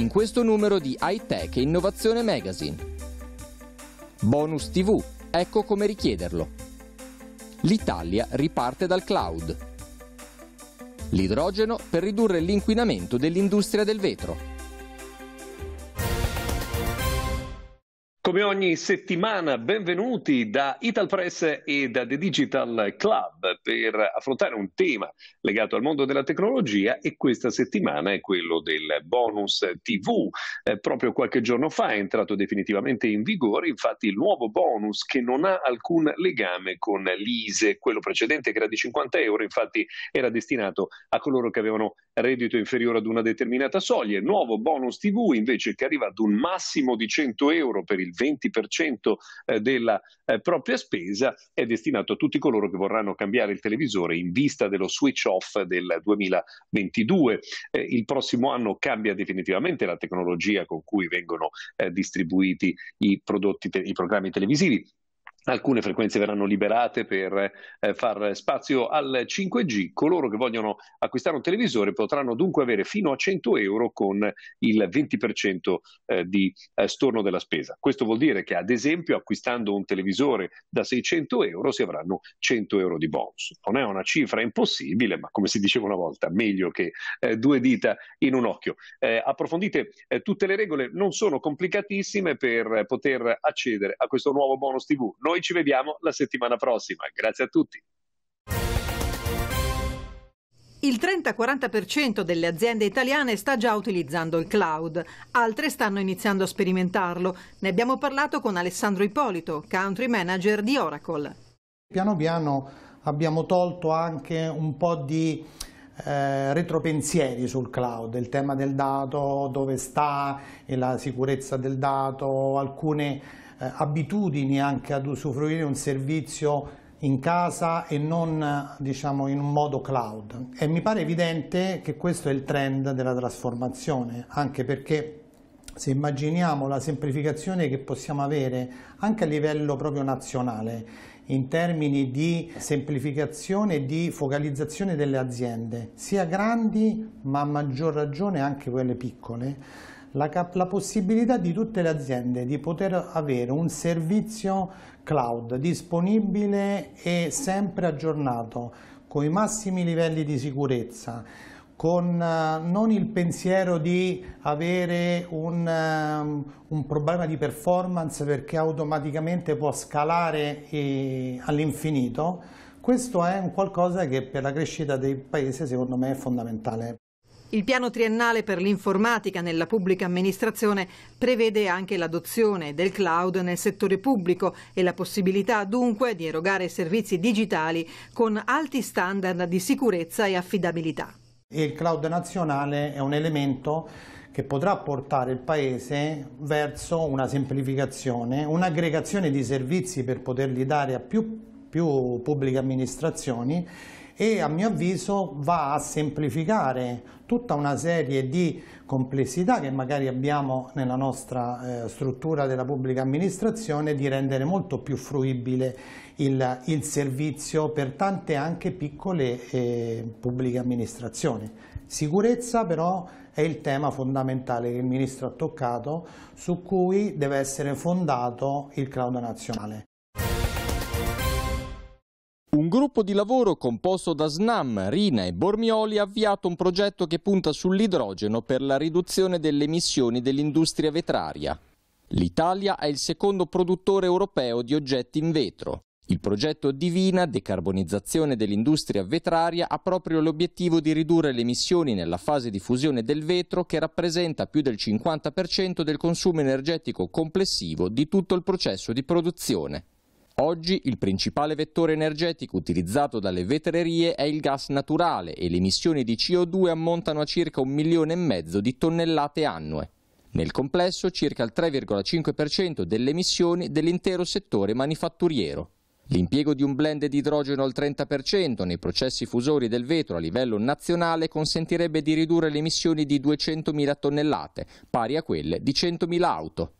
in questo numero di High e Innovazione Magazine. Bonus TV, ecco come richiederlo. L'Italia riparte dal cloud. L'idrogeno per ridurre l'inquinamento dell'industria del vetro. Come ogni settimana, benvenuti da Ital Press e da The Digital Club per affrontare un tema legato al mondo della tecnologia e questa settimana è quello del bonus TV. Eh, proprio qualche giorno fa è entrato definitivamente in vigore, infatti, il nuovo bonus che non ha alcun legame con l'ISE, quello precedente che era di 50 euro, infatti era destinato a coloro che avevano reddito inferiore ad una determinata soglia. Il nuovo bonus TV invece che arriva ad un massimo di 100 euro per il 20% eh, della eh, propria spesa è destinato a tutti coloro che vorranno cambiare il televisore in vista dello switch off del 2022. Eh, il prossimo anno cambia definitivamente la tecnologia con cui vengono distribuiti i, prodotti, i programmi televisivi Alcune frequenze verranno liberate per eh, far spazio al 5G. Coloro che vogliono acquistare un televisore potranno dunque avere fino a 100 euro con il 20% eh, di eh, storno della spesa. Questo vuol dire che, ad esempio, acquistando un televisore da 600 euro si avranno 100 euro di bonus. Non è una cifra impossibile, ma come si diceva una volta, meglio che eh, due dita in un occhio. Eh, approfondite eh, tutte le regole, non sono complicatissime per poter accedere a questo nuovo bonus TV. Noi noi ci vediamo la settimana prossima. Grazie a tutti. Il 30-40% delle aziende italiane sta già utilizzando il cloud, altre stanno iniziando a sperimentarlo. Ne abbiamo parlato con Alessandro Ippolito, country manager di Oracle. Piano piano abbiamo tolto anche un po' di eh, retropensieri sul cloud, il tema del dato, dove sta, e la sicurezza del dato, alcune eh, abitudini anche ad usufruire un servizio in casa e non diciamo, in un modo cloud e mi pare evidente che questo è il trend della trasformazione anche perché se immaginiamo la semplificazione che possiamo avere anche a livello proprio nazionale in termini di semplificazione e di focalizzazione delle aziende, sia grandi ma a maggior ragione anche quelle piccole, la, la, possibilità di tutte le aziende di poter avere un servizio cloud disponibile e sempre aggiornato con i massimi livelli di sicurezza con eh, non il pensiero di avere un, ehm, un, problema di performance perché automaticamente può scalare eh, all'infinito, questo è un qualcosa che per la crescita del paese secondo me è fondamentale. Il piano triennale per l'informatica nella pubblica amministrazione prevede anche l'adozione del cloud nel settore pubblico e la possibilità dunque di erogare servizi digitali con alti standard di sicurezza e affidabilità. Il cloud nazionale è un elemento che potrà portare il Paese verso una semplificazione, un'aggregazione di servizi per poterli dare a più, più pubbliche amministrazioni e a mio avviso va a semplificare tutta una serie di complessità che magari abbiamo nella nostra eh, struttura della pubblica amministrazione di rendere molto più fruibile il, il servizio per tante anche piccole eh, pubbliche amministrazioni. Sicurezza però è il tema fondamentale che il Ministro ha toccato su cui deve essere fondato il cloud nazionale gruppo di lavoro composto da Snam, Rina e Bormioli ha avviato un progetto che punta sull'idrogeno per la riduzione delle emissioni dell'industria vetraria. L'Italia è il secondo produttore europeo di oggetti in vetro. Il progetto Divina Decarbonizzazione dell'industria vetraria ha proprio l'obiettivo di ridurre le emissioni nella fase di fusione del vetro che rappresenta più del 50% del consumo energetico complessivo di tutto il processo di produzione. Oggi il principale vettore energetico utilizzato dalle vetrerie è il gas naturale e le emissioni di CO2 ammontano a circa un milione e mezzo di tonnellate annue. Nel complesso circa il 3,5% delle emissioni dell'intero settore manifatturiero. L'impiego di un blend di idrogeno al 30% nei processi fusori del vetro a livello nazionale consentirebbe di ridurre le emissioni di 200.000 tonnellate, pari a quelle di 100.000 auto.